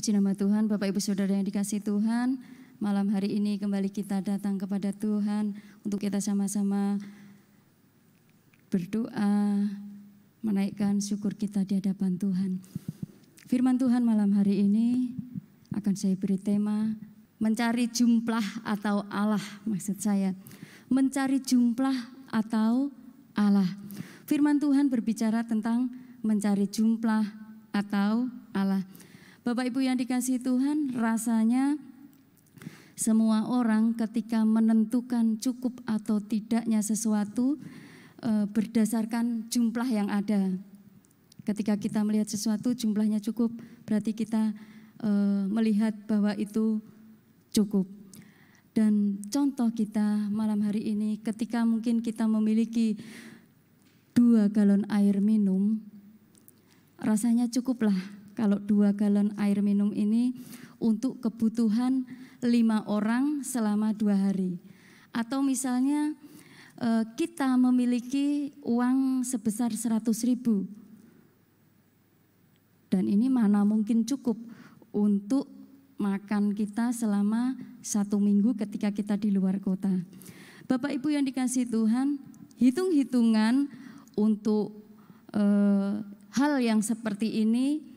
Puji nama Tuhan, Bapak Ibu Saudara yang dikasih Tuhan. Malam hari ini kembali kita datang kepada Tuhan untuk kita sama-sama berdoa, menaikkan syukur kita di hadapan Tuhan. Firman Tuhan malam hari ini akan saya beri tema mencari jumlah atau Allah maksud saya. Mencari jumlah atau Allah. Firman Tuhan berbicara tentang mencari jumlah atau Allah. Bapak Ibu yang dikasih Tuhan, rasanya semua orang ketika menentukan cukup atau tidaknya sesuatu eh, berdasarkan jumlah yang ada. Ketika kita melihat sesuatu jumlahnya cukup, berarti kita eh, melihat bahwa itu cukup. Dan contoh kita malam hari ini ketika mungkin kita memiliki dua galon air minum, rasanya cukuplah kalau dua galon air minum ini untuk kebutuhan lima orang selama dua hari. Atau misalnya eh, kita memiliki uang sebesar 100 ribu. Dan ini mana mungkin cukup untuk makan kita selama satu minggu ketika kita di luar kota. Bapak Ibu yang dikasih Tuhan, hitung-hitungan untuk e, hal yang seperti ini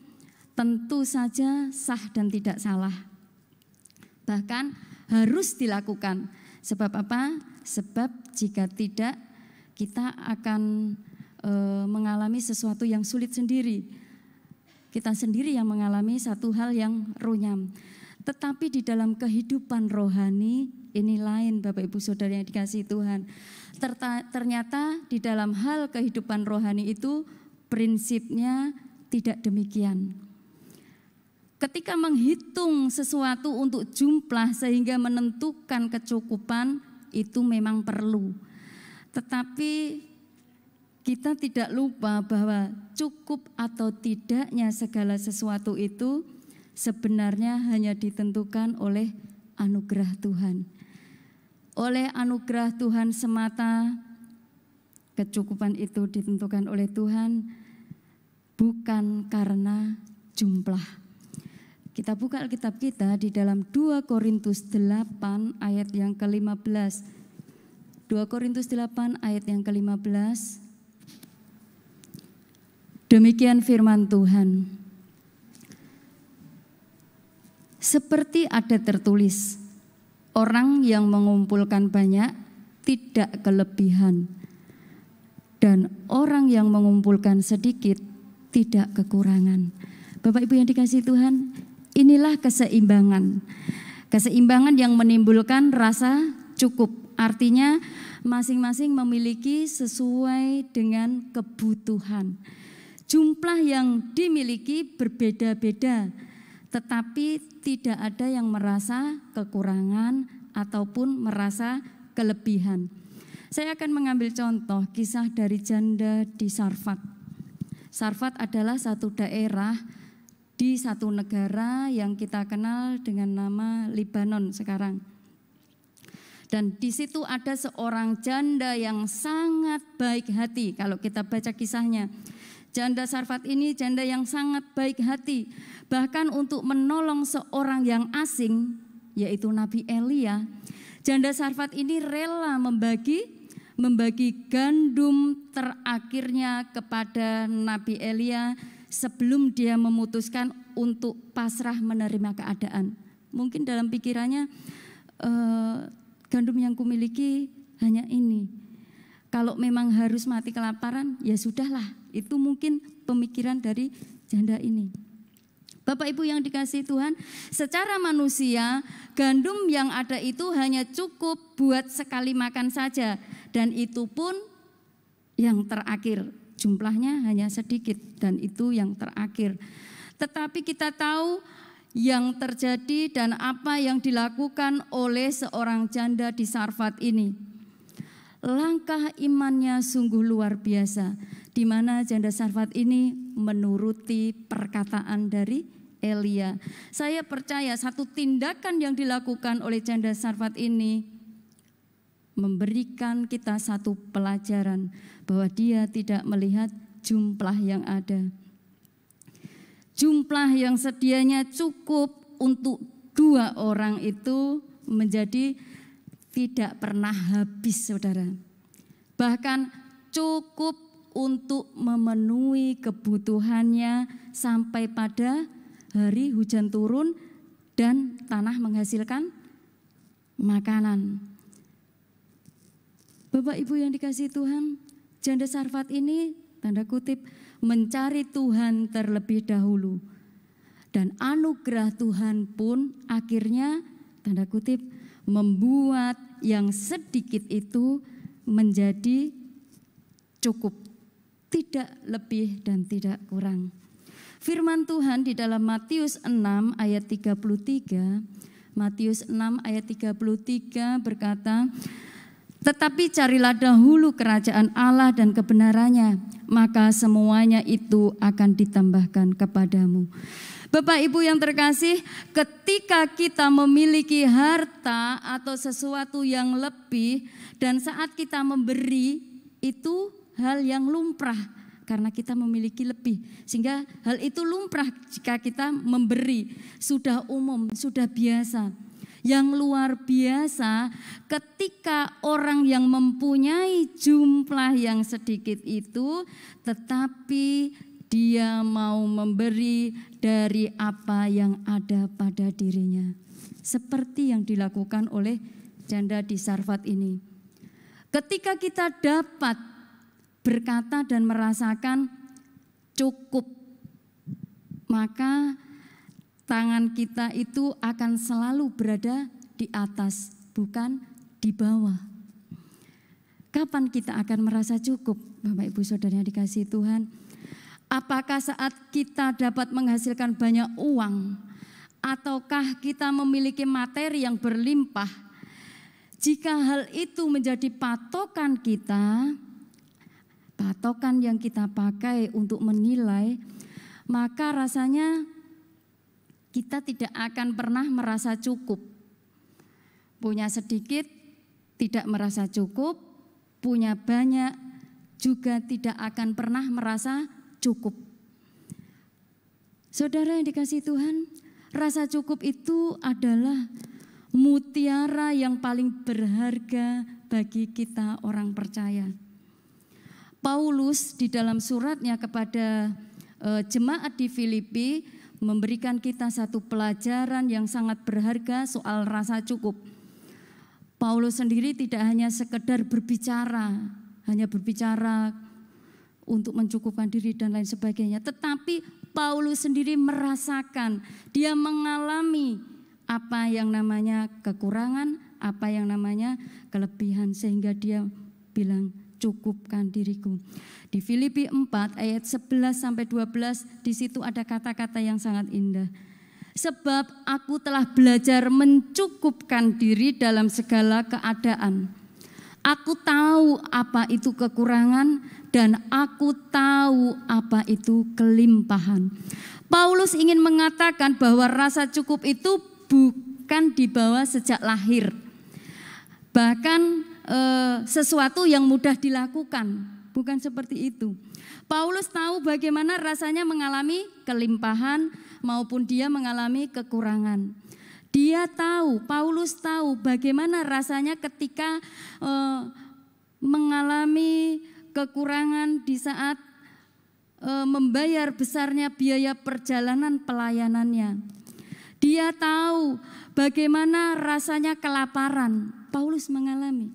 tentu saja sah dan tidak salah. Bahkan harus dilakukan. Sebab apa? Sebab jika tidak kita akan e, mengalami sesuatu yang sulit sendiri. Kita sendiri yang mengalami satu hal yang runyam. Tetapi di dalam kehidupan rohani ini lain Bapak Ibu Saudara yang dikasih Tuhan. Terta, ternyata di dalam hal kehidupan rohani itu prinsipnya tidak demikian. Ketika menghitung sesuatu untuk jumlah sehingga menentukan kecukupan itu memang perlu. Tetapi kita tidak lupa bahwa cukup atau tidaknya segala sesuatu itu sebenarnya hanya ditentukan oleh anugerah Tuhan. Oleh anugerah Tuhan semata, kecukupan itu ditentukan oleh Tuhan, bukan karena jumlah. Kita buka Alkitab kita di dalam 2 Korintus 8 ayat yang ke-15. 2 Korintus 8 ayat yang ke-15. Demikian firman Tuhan. Seperti ada tertulis, orang yang mengumpulkan banyak tidak kelebihan dan orang yang mengumpulkan sedikit tidak kekurangan. Bapak Ibu yang dikasih Tuhan, Inilah keseimbangan. Keseimbangan yang menimbulkan rasa cukup. Artinya masing-masing memiliki sesuai dengan kebutuhan. Jumlah yang dimiliki berbeda-beda, tetapi tidak ada yang merasa kekurangan ataupun merasa kelebihan. Saya akan mengambil contoh kisah dari janda di Sarfat. Sarfat adalah satu daerah di satu negara yang kita kenal dengan nama Lebanon sekarang. Dan di situ ada seorang janda yang sangat baik hati kalau kita baca kisahnya. Janda Sarfat ini janda yang sangat baik hati, bahkan untuk menolong seorang yang asing, yaitu Nabi Elia. Janda Sarfat ini rela membagi membagi gandum terakhirnya kepada Nabi Elia sebelum dia memutuskan untuk pasrah menerima keadaan. Mungkin dalam pikirannya eh, gandum yang kumiliki hanya ini. Kalau memang harus mati kelaparan, ya sudahlah. Itu mungkin pemikiran dari janda ini. Bapak Ibu yang dikasih Tuhan, secara manusia gandum yang ada itu hanya cukup buat sekali makan saja dan itu pun yang terakhir. Jumlahnya hanya sedikit dan itu yang terakhir. Tetapi kita tahu yang terjadi dan apa yang dilakukan oleh seorang janda di Sarfat ini. Langkah imannya sungguh luar biasa, di mana janda Sarfat ini menuruti perkataan dari Elia. Saya percaya satu tindakan yang dilakukan oleh janda Sarfat ini memberikan kita satu pelajaran bahwa dia tidak melihat jumlah yang ada. Jumlah yang sedianya cukup untuk dua orang itu menjadi tidak pernah habis, saudara. Bahkan cukup untuk memenuhi kebutuhannya sampai pada hari hujan turun dan tanah menghasilkan makanan. Bapak Ibu yang dikasih Tuhan, janda sarfat ini, tanda kutip, mencari Tuhan terlebih dahulu. Dan anugerah Tuhan pun akhirnya, tanda kutip, membuat yang sedikit itu menjadi cukup. Tidak lebih dan tidak kurang. Firman Tuhan di dalam Matius 6 ayat 33, Matius 6 ayat 33 berkata, tetapi carilah dahulu kerajaan Allah dan kebenarannya, maka semuanya itu akan ditambahkan kepadamu. Bapak Ibu yang terkasih, ketika kita memiliki harta atau sesuatu yang lebih dan saat kita memberi itu hal yang lumrah karena kita memiliki lebih. Sehingga hal itu lumrah jika kita memberi, sudah umum, sudah biasa yang luar biasa ketika orang yang mempunyai jumlah yang sedikit itu tetapi dia mau memberi dari apa yang ada pada dirinya. Seperti yang dilakukan oleh janda di Sarfat ini. Ketika kita dapat berkata dan merasakan cukup, maka tangan kita itu akan selalu berada di atas, bukan di bawah. Kapan kita akan merasa cukup, Bapak Ibu Saudara yang dikasih Tuhan? Apakah saat kita dapat menghasilkan banyak uang, ataukah kita memiliki materi yang berlimpah? Jika hal itu menjadi patokan kita, patokan yang kita pakai untuk menilai, maka rasanya kita tidak akan pernah merasa cukup. Punya sedikit, tidak merasa cukup, punya banyak, juga tidak akan pernah merasa cukup. Saudara yang dikasih Tuhan, rasa cukup itu adalah mutiara yang paling berharga bagi kita orang percaya. Paulus di dalam suratnya kepada eh, jemaat di Filipi memberikan kita satu pelajaran yang sangat berharga soal rasa cukup. Paulus sendiri tidak hanya sekedar berbicara, hanya berbicara untuk mencukupkan diri dan lain sebagainya, tetapi Paulus sendiri merasakan, dia mengalami apa yang namanya kekurangan, apa yang namanya kelebihan sehingga dia bilang cukupkan diriku. Di Filipi 4 ayat 11 sampai 12 di situ ada kata-kata yang sangat indah. Sebab aku telah belajar mencukupkan diri dalam segala keadaan. Aku tahu apa itu kekurangan dan aku tahu apa itu kelimpahan. Paulus ingin mengatakan bahwa rasa cukup itu bukan dibawa sejak lahir. Bahkan e, sesuatu yang mudah dilakukan, bukan seperti itu. Paulus tahu bagaimana rasanya mengalami kelimpahan maupun dia mengalami kekurangan. Dia tahu, Paulus tahu bagaimana rasanya ketika e, mengalami kekurangan di saat e, membayar besarnya biaya perjalanan pelayanannya. Dia tahu bagaimana rasanya kelaparan. Paulus mengalami.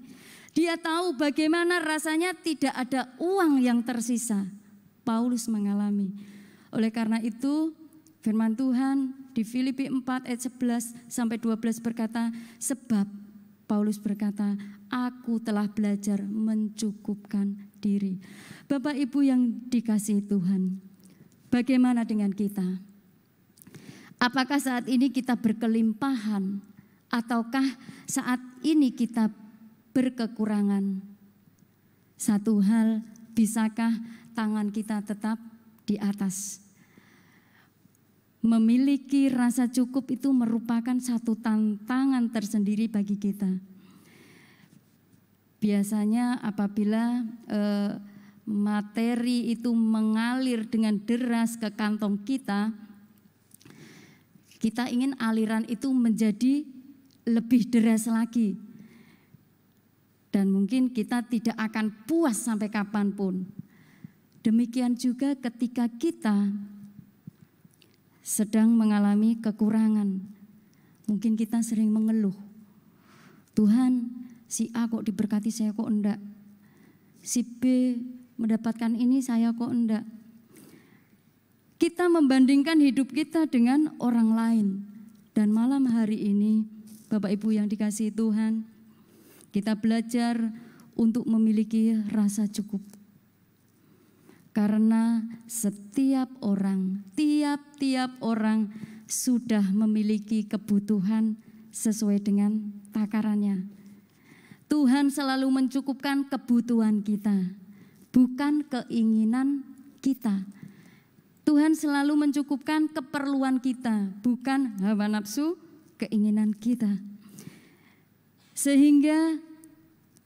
Dia tahu bagaimana rasanya tidak ada uang yang tersisa. Paulus mengalami. Oleh karena itu, firman Tuhan di Filipi 4 ayat 11 sampai 12 berkata, sebab Paulus berkata, aku telah belajar mencukupkan diri. Bapak Ibu yang dikasihi Tuhan, bagaimana dengan kita? Apakah saat ini kita berkelimpahan ataukah saat ini kita berkekurangan. Satu hal, bisakah tangan kita tetap di atas? Memiliki rasa cukup itu merupakan satu tantangan tersendiri bagi kita. Biasanya apabila eh, materi itu mengalir dengan deras ke kantong kita, kita ingin aliran itu menjadi lebih deras lagi, dan mungkin kita tidak akan puas sampai kapanpun. Demikian juga ketika kita sedang mengalami kekurangan. Mungkin kita sering mengeluh. Tuhan, si A kok diberkati saya kok enggak. Si B mendapatkan ini saya kok enggak. Kita membandingkan hidup kita dengan orang lain. Dan malam hari ini Bapak Ibu yang dikasihi Tuhan, kita belajar untuk memiliki rasa cukup. Karena setiap orang, tiap-tiap orang sudah memiliki kebutuhan sesuai dengan takarannya. Tuhan selalu mencukupkan kebutuhan kita, bukan keinginan kita. Tuhan selalu mencukupkan keperluan kita, bukan hawa nafsu, keinginan kita sehingga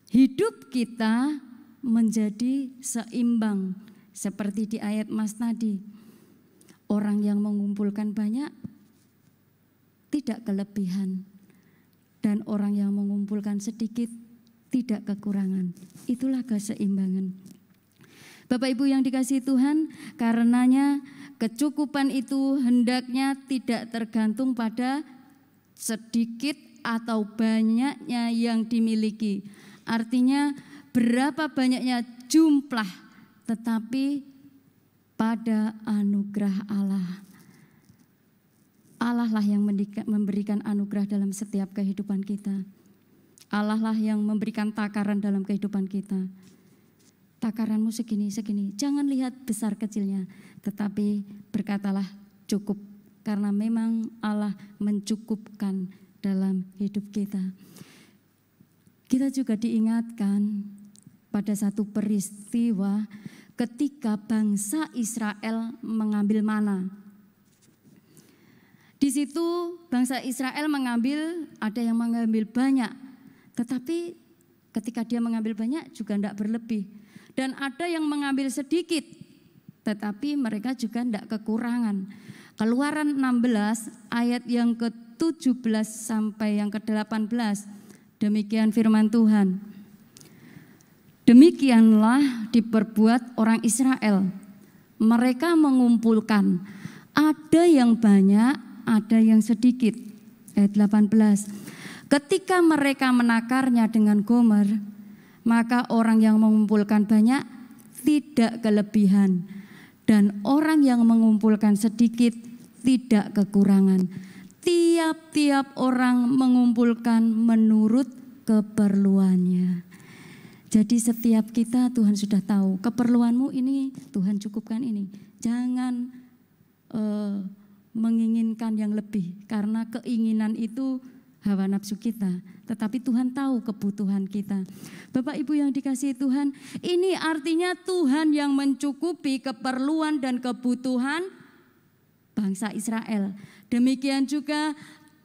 hidup kita menjadi seimbang seperti di ayat Mas tadi. Orang yang mengumpulkan banyak tidak kelebihan dan orang yang mengumpulkan sedikit tidak kekurangan. Itulah keseimbangan. Bapak Ibu yang dikasih Tuhan, karenanya kecukupan itu hendaknya tidak tergantung pada sedikit atau banyaknya yang dimiliki. Artinya berapa banyaknya jumlah tetapi pada anugerah Allah. Allah lah yang memberikan anugerah dalam setiap kehidupan kita. Allah lah yang memberikan takaran dalam kehidupan kita. Takaranmu segini, segini. Jangan lihat besar kecilnya. Tetapi berkatalah cukup. Karena memang Allah mencukupkan dalam hidup kita. Kita juga diingatkan pada satu peristiwa ketika bangsa Israel mengambil mana. Di situ bangsa Israel mengambil, ada yang mengambil banyak. Tetapi ketika dia mengambil banyak juga tidak berlebih. Dan ada yang mengambil sedikit, tetapi mereka juga tidak kekurangan. Keluaran 16 ayat yang ke 17 sampai yang ke-18. Demikian firman Tuhan. Demikianlah diperbuat orang Israel. Mereka mengumpulkan ada yang banyak, ada yang sedikit. Ayat 18. Ketika mereka menakarnya dengan gomer, maka orang yang mengumpulkan banyak tidak kelebihan dan orang yang mengumpulkan sedikit tidak kekurangan tiap-tiap orang mengumpulkan menurut keperluannya. Jadi setiap kita Tuhan sudah tahu keperluanmu ini Tuhan cukupkan ini. Jangan uh, menginginkan yang lebih karena keinginan itu hawa nafsu kita, tetapi Tuhan tahu kebutuhan kita. Bapak Ibu yang dikasih Tuhan, ini artinya Tuhan yang mencukupi keperluan dan kebutuhan bangsa Israel. Demikian juga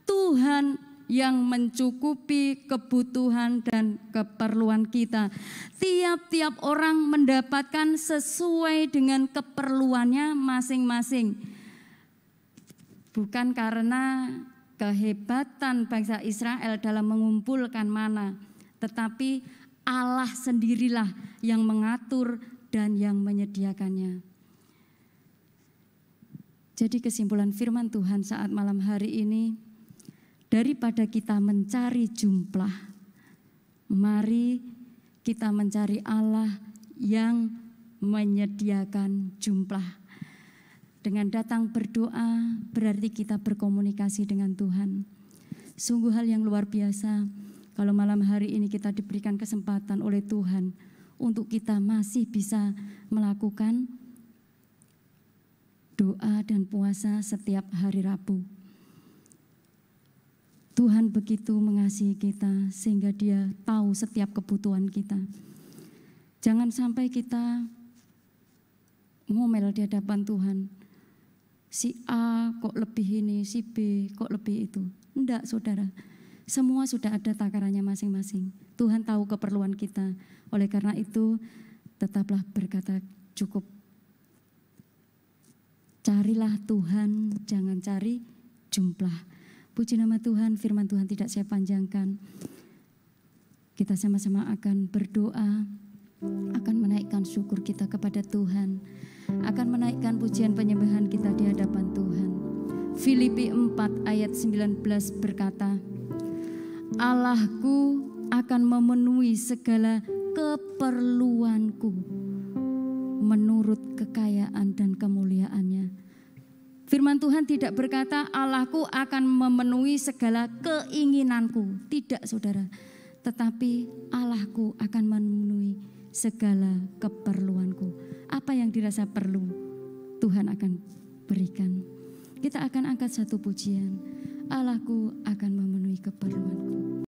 Tuhan yang mencukupi kebutuhan dan keperluan kita. Tiap-tiap orang mendapatkan sesuai dengan keperluannya masing-masing. Bukan karena kehebatan bangsa Israel dalam mengumpulkan mana, tetapi Allah sendirilah yang mengatur dan yang menyediakannya. Jadi kesimpulan firman Tuhan saat malam hari ini, daripada kita mencari jumlah, mari kita mencari Allah yang menyediakan jumlah. Dengan datang berdoa berarti kita berkomunikasi dengan Tuhan. Sungguh hal yang luar biasa kalau malam hari ini kita diberikan kesempatan oleh Tuhan untuk kita masih bisa melakukan doa dan puasa setiap hari Rabu. Tuhan begitu mengasihi kita sehingga dia tahu setiap kebutuhan kita. Jangan sampai kita ngomel di hadapan Tuhan. Si A kok lebih ini, si B kok lebih itu. Enggak saudara, semua sudah ada takarannya masing-masing. Tuhan tahu keperluan kita. Oleh karena itu, tetaplah berkata cukup Carilah Tuhan, jangan cari jumlah. Puji nama Tuhan, firman Tuhan tidak saya panjangkan. Kita sama-sama akan berdoa, akan menaikkan syukur kita kepada Tuhan, akan menaikkan pujian penyembahan kita di hadapan Tuhan. Filipi 4 ayat 19 berkata, Allahku akan memenuhi segala keperluanku menurut kekayaan dan kemuliaannya. Firman Tuhan tidak berkata Allahku akan memenuhi segala keinginanku. Tidak saudara. Tetapi Allahku akan memenuhi segala keperluanku. Apa yang dirasa perlu Tuhan akan berikan. Kita akan angkat satu pujian. Allahku akan memenuhi keperluanku.